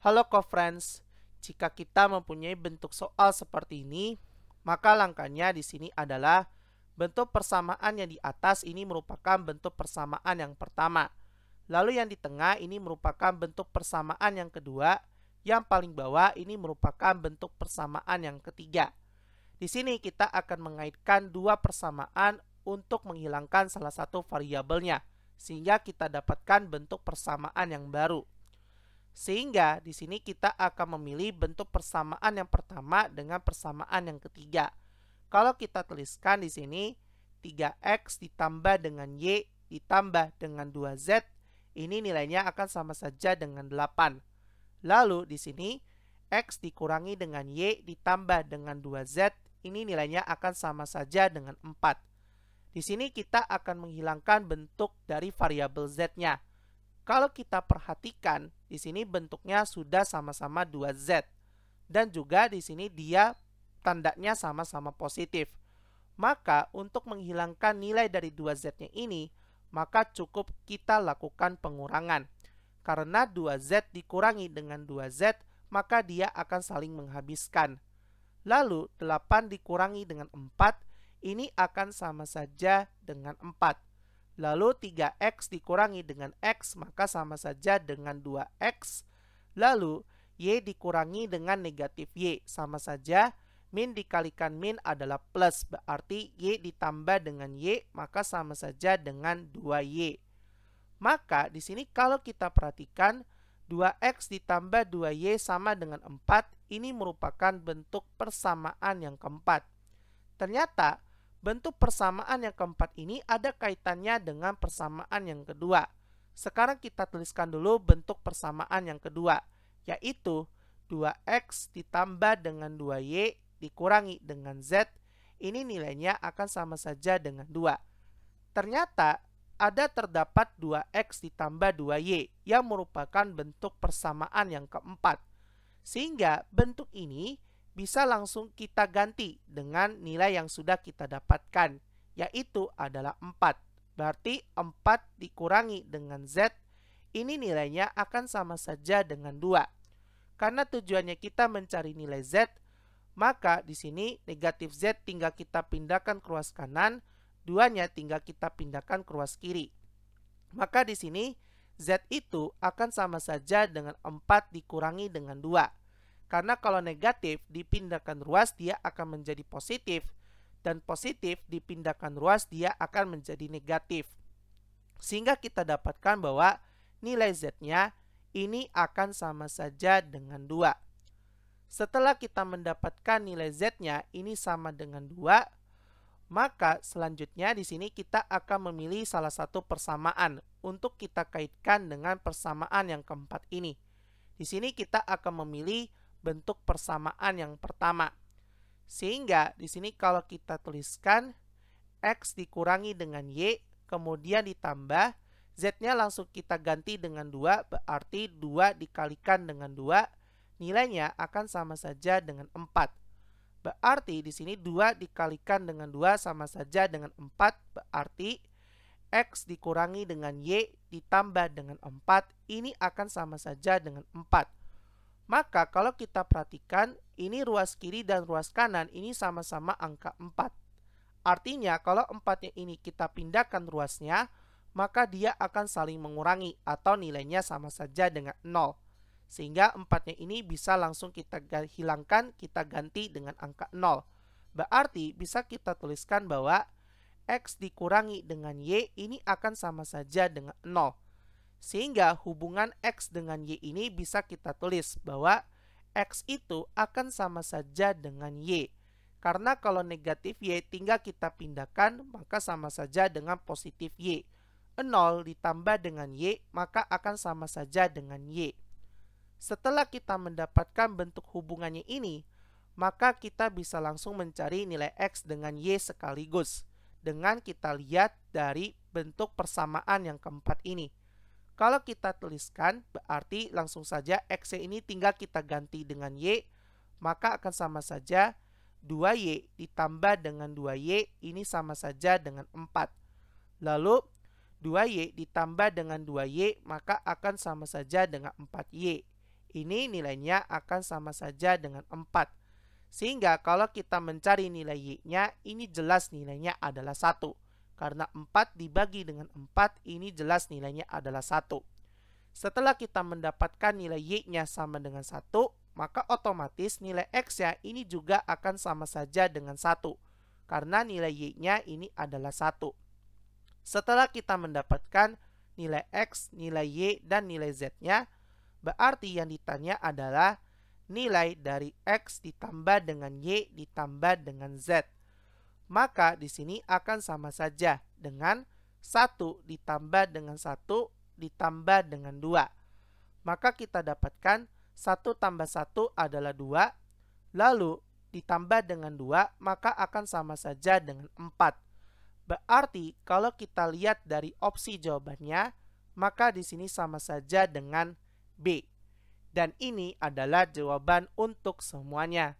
Halo co-friends, jika kita mempunyai bentuk soal seperti ini, maka langkahnya di sini adalah bentuk persamaan yang di atas ini merupakan bentuk persamaan yang pertama. Lalu yang di tengah ini merupakan bentuk persamaan yang kedua, yang paling bawah ini merupakan bentuk persamaan yang ketiga. Di sini kita akan mengaitkan dua persamaan untuk menghilangkan salah satu variabelnya, sehingga kita dapatkan bentuk persamaan yang baru. Sehingga di sini kita akan memilih bentuk persamaan yang pertama dengan persamaan yang ketiga. Kalau kita tuliskan di sini 3x ditambah dengan y ditambah dengan 2z, ini nilainya akan sama saja dengan 8. Lalu di sini x dikurangi dengan y ditambah dengan 2z, ini nilainya akan sama saja dengan 4. Di sini kita akan menghilangkan bentuk dari variabel z-nya. Kalau kita perhatikan, di sini bentuknya sudah sama-sama 2Z. Dan juga di sini dia tandanya sama-sama positif. Maka untuk menghilangkan nilai dari 2Z-nya ini, maka cukup kita lakukan pengurangan. Karena 2Z dikurangi dengan 2Z, maka dia akan saling menghabiskan. Lalu 8 dikurangi dengan 4, ini akan sama saja dengan 4. Lalu 3x dikurangi dengan x maka sama saja dengan 2x. Lalu y dikurangi dengan negatif y sama saja min dikalikan min adalah plus berarti y ditambah dengan y maka sama saja dengan 2y. Maka di sini kalau kita perhatikan 2x ditambah 2y sama dengan 4 ini merupakan bentuk persamaan yang keempat. Ternyata Bentuk persamaan yang keempat ini ada kaitannya dengan persamaan yang kedua. Sekarang kita tuliskan dulu bentuk persamaan yang kedua, yaitu 2x ditambah dengan 2y dikurangi dengan z. Ini nilainya akan sama saja dengan 2. Ternyata ada terdapat 2x ditambah 2y yang merupakan bentuk persamaan yang keempat. Sehingga bentuk ini bisa langsung kita ganti dengan nilai yang sudah kita dapatkan, yaitu adalah 4. Berarti 4 dikurangi dengan Z, ini nilainya akan sama saja dengan 2. Karena tujuannya kita mencari nilai Z, maka di sini negatif Z tinggal kita pindahkan ke ruas kanan, duanya tinggal kita pindahkan ke ruas kiri. Maka di sini Z itu akan sama saja dengan 4 dikurangi dengan 2. Karena kalau negatif dipindahkan ruas dia akan menjadi positif dan positif dipindahkan ruas dia akan menjadi negatif. Sehingga kita dapatkan bahwa nilai Z-nya ini akan sama saja dengan 2. Setelah kita mendapatkan nilai Z-nya ini sama dengan 2, maka selanjutnya di sini kita akan memilih salah satu persamaan untuk kita kaitkan dengan persamaan yang keempat ini. Di sini kita akan memilih bentuk persamaan yang pertama. Sehingga di sini kalau kita tuliskan X dikurangi dengan Y, kemudian ditambah Z-nya langsung kita ganti dengan 2, berarti 2 dikalikan dengan 2, nilainya akan sama saja dengan 4. Berarti di sini 2 dikalikan dengan 2 sama saja dengan 4, berarti X dikurangi dengan Y ditambah dengan 4, ini akan sama saja dengan 4. Maka kalau kita perhatikan, ini ruas kiri dan ruas kanan ini sama-sama angka 4. Artinya kalau empatnya ini kita pindahkan ruasnya, maka dia akan saling mengurangi atau nilainya sama saja dengan 0. Sehingga empatnya ini bisa langsung kita hilangkan, kita ganti dengan angka 0. Berarti bisa kita tuliskan bahwa X dikurangi dengan Y ini akan sama saja dengan 0. Sehingga hubungan X dengan Y ini bisa kita tulis bahwa X itu akan sama saja dengan Y. Karena kalau negatif Y tinggal kita pindahkan, maka sama saja dengan positif Y. 0 ditambah dengan Y, maka akan sama saja dengan Y. Setelah kita mendapatkan bentuk hubungannya ini, maka kita bisa langsung mencari nilai X dengan Y sekaligus. Dengan kita lihat dari bentuk persamaan yang keempat ini. Kalau kita tuliskan, berarti langsung saja X ini tinggal kita ganti dengan Y, maka akan sama saja 2Y ditambah dengan 2Y ini sama saja dengan 4. Lalu 2Y ditambah dengan 2Y maka akan sama saja dengan 4Y. Ini nilainya akan sama saja dengan 4. Sehingga kalau kita mencari nilai Y-nya, ini jelas nilainya adalah 1. Karena 4 dibagi dengan 4 ini jelas nilainya adalah 1. Setelah kita mendapatkan nilai Y-nya sama dengan 1, maka otomatis nilai X-nya ini juga akan sama saja dengan 1. Karena nilai Y-nya ini adalah 1. Setelah kita mendapatkan nilai X, nilai Y, dan nilai Z-nya, berarti yang ditanya adalah nilai dari X ditambah dengan Y ditambah dengan Z maka di sini akan sama saja dengan 1 ditambah dengan 1 ditambah dengan 2. Maka kita dapatkan 1 tambah 1 adalah 2, lalu ditambah dengan 2 maka akan sama saja dengan 4. Berarti kalau kita lihat dari opsi jawabannya, maka di sini sama saja dengan B. Dan ini adalah jawaban untuk semuanya.